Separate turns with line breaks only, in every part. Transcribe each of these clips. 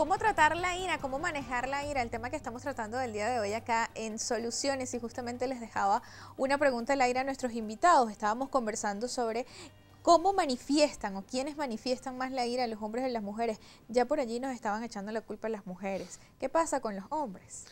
¿Cómo tratar la ira? ¿Cómo manejar la ira? El tema que estamos tratando del día de hoy acá en Soluciones y justamente les dejaba una pregunta al aire a nuestros invitados. Estábamos conversando sobre ¿Cómo manifiestan o quiénes manifiestan más la ira, los hombres y las mujeres? Ya por allí nos estaban echando la culpa a las mujeres. ¿Qué pasa con los hombres?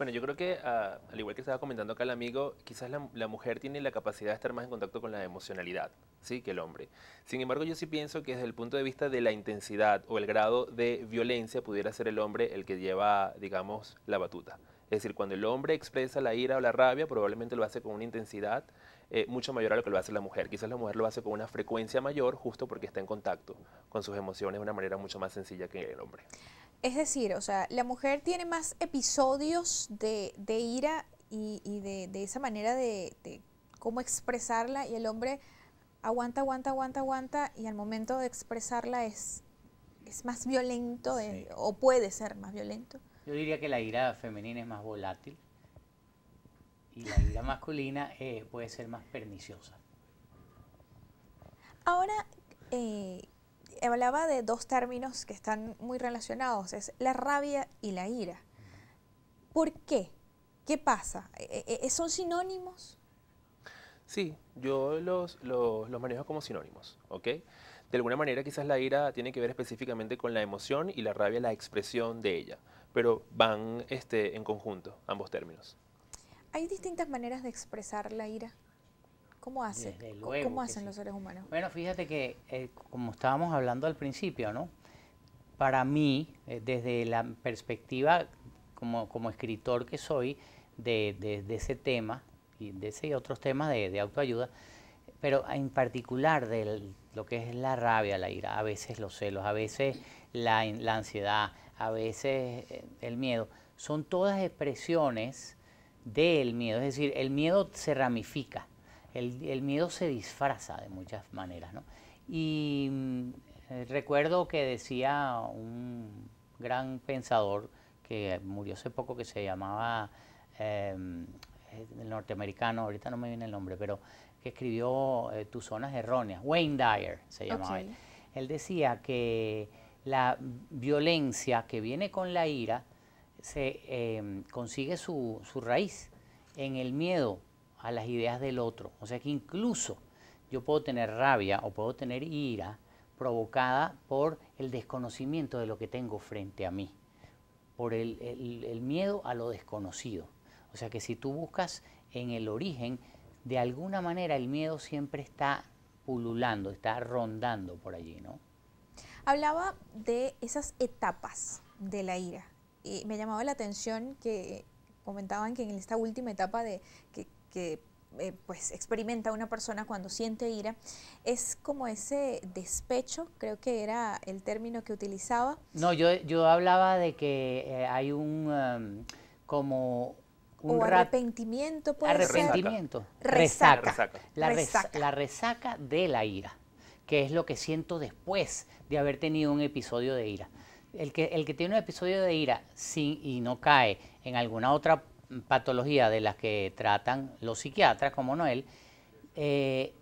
Bueno, yo creo que, ah, al igual que estaba comentando acá el amigo, quizás la, mujer tiene la capacidad de estar más en contacto con la emocionalidad, ¿sí? Que el hombre. Sin embargo, yo sí pienso que desde el punto de vista de la intensidad o el grado de violencia pudiera ser el hombre el que lleva, digamos, la batuta. Es decir, cuando el hombre expresa la ira o la rabia, probablemente lo hace con una intensidad eh, mucho mayor a lo que lo hace la mujer. Quizás la mujer lo hace con una frecuencia mayor justo porque está en contacto con sus emociones de una manera mucho más sencilla que el hombre.
Es decir, o sea, la mujer tiene más episodios de, ira y, de, esa manera de, cómo expresarla y el hombre aguanta, aguanta, aguanta, aguanta y al momento de expresarla es, es más violento o puede ser más violento.
Yo diría que la ira femenina es más volátil y la ira masculina eh, puede ser más perniciosa.
Ahora, eh, hablaba de dos términos que están muy relacionados, es la rabia y la ira. ¿Por qué? ¿Qué pasa? Eh, eh, eh, ¿Son sinónimos?
Sí, yo los, manejo como sinónimos, De alguna manera quizás la ira tiene que ver específicamente con la emoción y la rabia la expresión de ella, pero van este, en conjunto ambos términos.
¿Hay distintas maneras de expresar la ira? ¿Cómo, hacen los seres humanos?
Bueno, fíjate que, eh, como estábamos hablando al principio, ¿no? Para mí, eh, desde la perspectiva como, como escritor que soy de, ese tema y de ese y otros temas de, de autoayuda, pero en particular de lo que es la rabia, la ira, a veces los celos, a veces la, la ansiedad, a veces eh, el miedo, son todas expresiones del miedo, es decir, el miedo se ramifica el, miedo se disfraza de muchas maneras. ¿no? Y mm, eh, recuerdo que decía un gran pensador que murió hace poco que se llamaba em, el norteamericano, ahorita no me viene el nombre, pero que escribió eh, Tus zonas erróneas, Wayne Dyer se llamaba él. Él decía que la violencia que viene con la ira se em, consigue su, su, raíz en el miedo a las ideas del otro. O sea que incluso yo puedo tener rabia o puedo tener ira provocada por el desconocimiento de lo que tengo frente a mí, por el, el miedo a lo desconocido. O sea que si tú buscas en el origen, de alguna manera el miedo siempre está pululando, está rondando por allí, ¿no?
Hablaba de esas etapas de la ira. Y me llamaba la atención que comentaban que en esta última etapa de que que eh, pues experimenta una persona cuando siente ira es como ese despecho, creo que era el término que utilizaba.
No, yo, yo hablaba de que eh, hay un um, como un
arrepentimiento puede arrepentimiento, ser. Resaca. La,
resaca. de la ira, que es lo que siento después de haber tenido un episodio de ira. El que, el que tiene un episodio de ira sin, y no cae en alguna otra patología de las que tratan los psiquiatras como Noel, eh,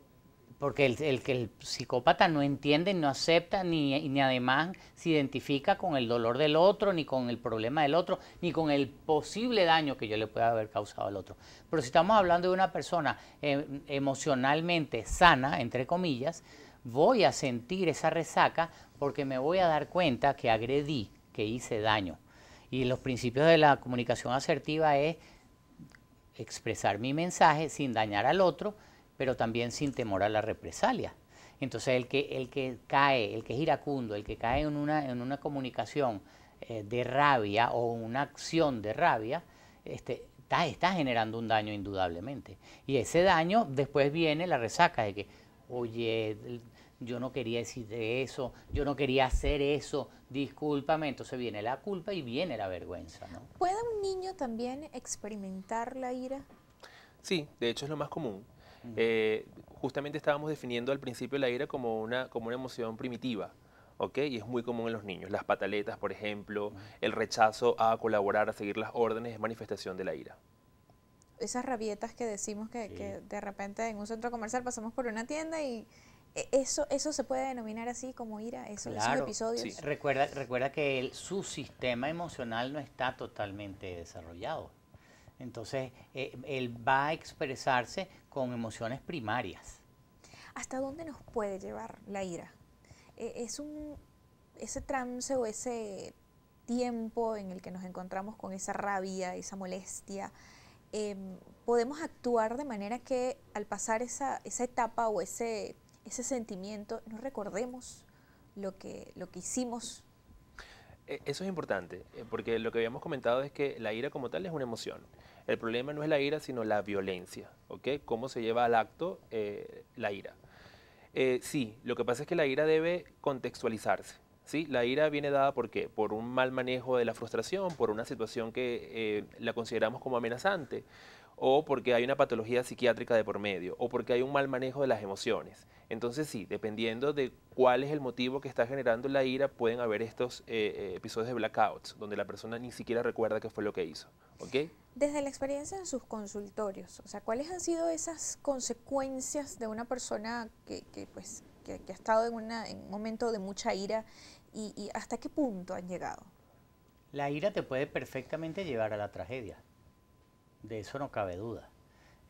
porque el, que el, psicópata no entiende, no acepta, ni, ni además se identifica con el dolor del otro, ni con el problema del otro, ni con el posible daño que yo le pueda haber causado al otro. Pero si estamos hablando de una persona eh, emocionalmente sana, entre comillas, voy a sentir esa resaca porque me voy a dar cuenta que agredí, que hice daño. Y los principios de la comunicación asertiva es expresar mi mensaje sin dañar al otro, pero también sin temor a la represalia. Entonces el que, el que cae, el que es iracundo, el que cae en una, en una comunicación eh, de rabia o una acción de rabia, este, está, está generando un daño indudablemente. Y ese daño después viene la resaca de que, oye, yo no quería decir eso, yo no quería hacer eso, discúlpame. Entonces viene
la culpa y viene la vergüenza. ¿no?
¿Puede un niño también experimentar la ira?
Sí, de hecho es lo más común. Eh, justamente estábamos definiendo al principio la ira como una, como una emoción primitiva. ¿ok? Y es muy común en los niños. Las pataletas, por ejemplo, el rechazo a colaborar, a seguir las órdenes, es manifestación de la ira.
Esas rabietas que decimos que de repente en un centro comercial pasamos por una tienda y e, eso, eso se puede denominar así como ira, eso, claro, episodios.
Recuerda, recuerda que su sistema emocional no está totalmente desarrollado. Entonces, eh, él va a expresarse con emociones primarias.
¿Hasta dónde nos puede llevar la ira? E, es un, ese trance o ese tiempo en el que nos encontramos con esa rabia, esa molestia, em, podemos actuar de manera que al pasar esa, esa etapa o ese ese sentimiento, no recordemos lo que, lo que hicimos.
E, eso es importante, eh, porque lo que habíamos comentado es que la ira como tal es una emoción. El problema no es la ira, sino la violencia, ¿ok? Cómo se lleva al acto eh, la ira. Eh, sí, lo que pasa es que la ira debe contextualizarse. ¿sí? La ira viene dada por qué? Por un mal manejo de la frustración, por una situación que eh, la consideramos como amenazante, o porque hay una patología psiquiátrica de por medio, o porque hay un mal manejo de las emociones. Entonces sí, dependiendo de cuál es el motivo que está generando la ira, pueden haber estos eh, eh, episodios de blackouts, donde la persona ni siquiera recuerda qué fue lo que hizo.
Desde la experiencia en sus consultorios, o sea, ¿cuáles han sido esas consecuencias de una persona que, pues, ha estado en, un momento de mucha ira y hasta qué punto han llegado?
La ira te puede perfectamente llevar a la tragedia de eso no cabe duda.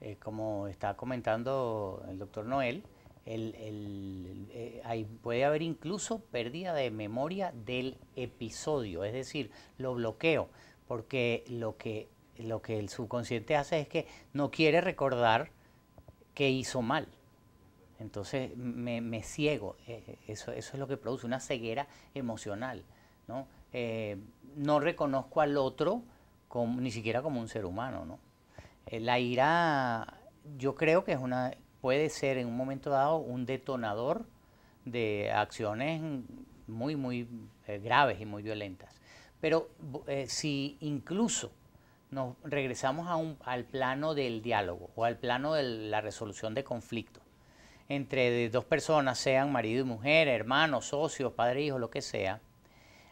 Eh, como está comentando el doctor Noel, eh, puede haber incluso pérdida de memoria del episodio, es decir, lo bloqueo, porque lo que, lo que el subconsciente hace es que no quiere recordar que hizo mal. Entonces me, ciego, eh, eso, es lo que produce una ceguera emocional. no reconozco al otro ni siquiera como un ser humano, ¿no? Eh, la ira, yo creo que es una, puede ser en un momento dado un detonador de acciones muy, muy eh, graves y muy violentas. Pero eh, si incluso nos regresamos al plano del diálogo o al plano de la resolución de conflictos entre dos personas, sean marido y mujer, hermanos, socios, padre, hijo, lo que sea,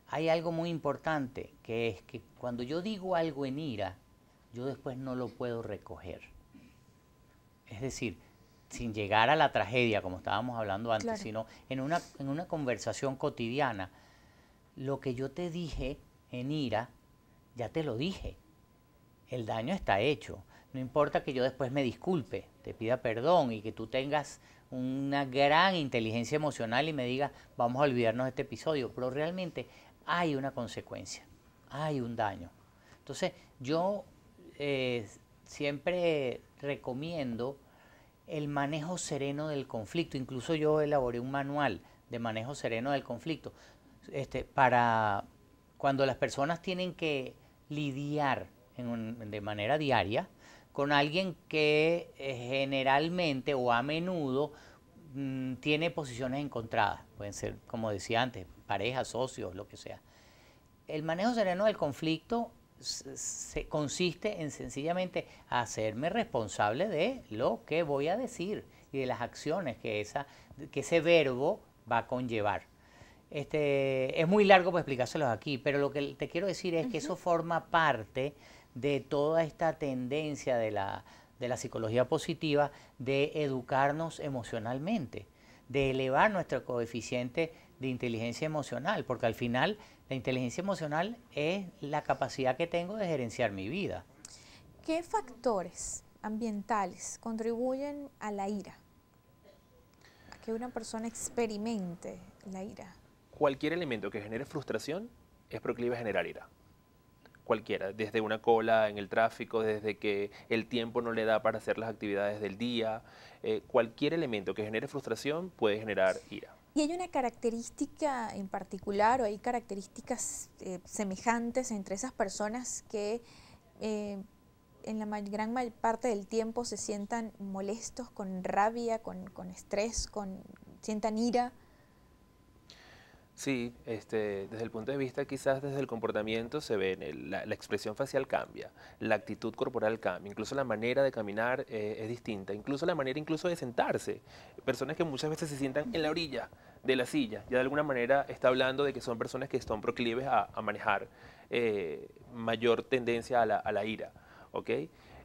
hay algo muy importante, que es que cuando yo digo algo en ira, yo después no lo puedo recoger. Es decir, sin llegar a la tragedia, como estábamos hablando antes, sino en una, en una conversación cotidiana, lo que yo te dije en ira, ya te lo dije. El daño está hecho. No importa que yo después me disculpe, te pida perdón y que tú tengas una gran inteligencia emocional y me digas, vamos a olvidarnos de este episodio, pero realmente hay una consecuencia, hay un daño. Entonces, yo eh, siempre recomiendo el manejo sereno del conflicto. Incluso yo elaboré un manual de manejo sereno del conflicto este, para cuando las personas tienen que lidiar de manera diaria con alguien que eh, generalmente o a menudo mm, tiene posiciones encontradas. Pueden ser, como decía antes, parejas, socios, lo que sea. El manejo sereno del conflicto se, consiste en sencillamente hacerme responsable de lo que voy a decir y de las acciones que, esa, que ese verbo va a conllevar. Este, es muy largo para explicárselos aquí, pero lo que te quiero decir es que eso forma parte de toda esta tendencia de la, de la psicología positiva de educarnos emocionalmente, de elevar nuestro coeficiente de inteligencia emocional, porque al final la inteligencia emocional es la capacidad que tengo de gerenciar mi vida.
¿Qué factores ambientales contribuyen a la ira? A que una persona experimente la ira.
Cualquier elemento que genere frustración es proclive a generar ira cualquiera, desde una cola en el tráfico, desde que el tiempo no le da para hacer las actividades del día, eh, cualquier elemento que genere frustración puede generar ira.
Y hay una característica en particular o hay características eh, semejantes entre esas personas que eh, en la gran parte del tiempo se sientan molestos, con rabia, con, estrés, con, sientan ira.
Sí, este, desde el punto de vista quizás desde el comportamiento se ve, la, expresión facial cambia, la actitud corporal cambia, incluso la manera de caminar eh, es distinta, incluso la manera incluso de sentarse. Personas que muchas veces se sientan en la orilla, de la silla. Ya de alguna manera está hablando de que son personas que están proclives a, manejar eh, mayor tendencia a la, ira. ¿ok?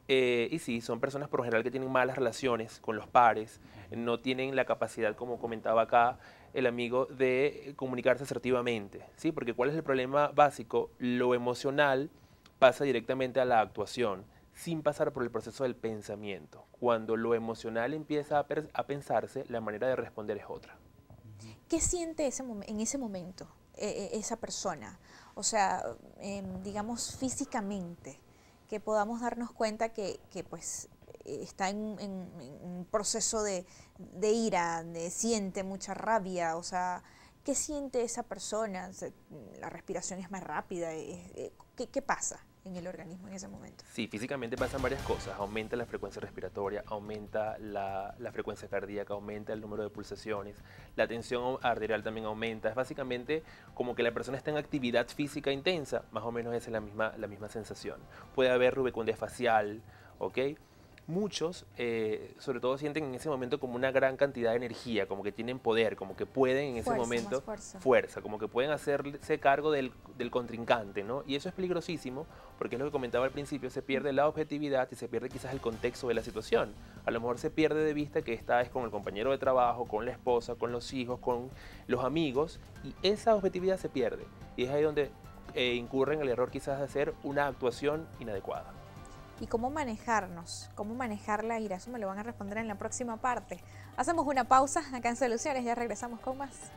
Eh, y sí, son personas por general que tienen malas relaciones con los pares, no tienen la capacidad, como comentaba acá el amigo, de comunicarse asertivamente. ¿sí? Porque ¿cuál es el problema básico? Lo emocional pasa directamente a la actuación sin pasar por el proceso del pensamiento. Cuando lo emocional empieza a pensarse, la manera de responder es otra.
¿qué siente ese en ese momento e-, e-, esa persona? O sea, em, digamos físicamente, que podamos darnos cuenta que, pues eh, está en, un proceso de, ira, de, siente mucha rabia, o sea, ¿qué siente esa persona? ¿La respiración es más rápida? qué pasa? en el organismo en ese momento.
Sí, físicamente pasan varias cosas. Aumenta la frecuencia respiratoria, aumenta la, frecuencia cardíaca, aumenta el número de pulsaciones, la tensión arterial también aumenta. Es básicamente como que la persona está en actividad física intensa, más o menos es la misma, la misma sensación. Puede haber rubecundez facial, ¿ok? muchos, eh, sobre todo, sienten en ese momento como una gran cantidad de energía, como que tienen poder, como que pueden en ese momento fuerza. como que pueden hacerse cargo del, contrincante, ¿no? Y eso es peligrosísimo, porque es lo que comentaba al principio, se pierde la objetividad y se pierde quizás el contexto de la situación. A lo mejor se pierde de vista que esta es con el compañero de trabajo, con la esposa, con los hijos, con los amigos, y esa objetividad se pierde. Y es ahí donde eh, incurren el error quizás de hacer una actuación inadecuada
y cómo manejarnos, cómo manejar la ira. Eso me lo van a responder en la próxima parte. Hacemos una pausa acá en Soluciones, ya regresamos con más.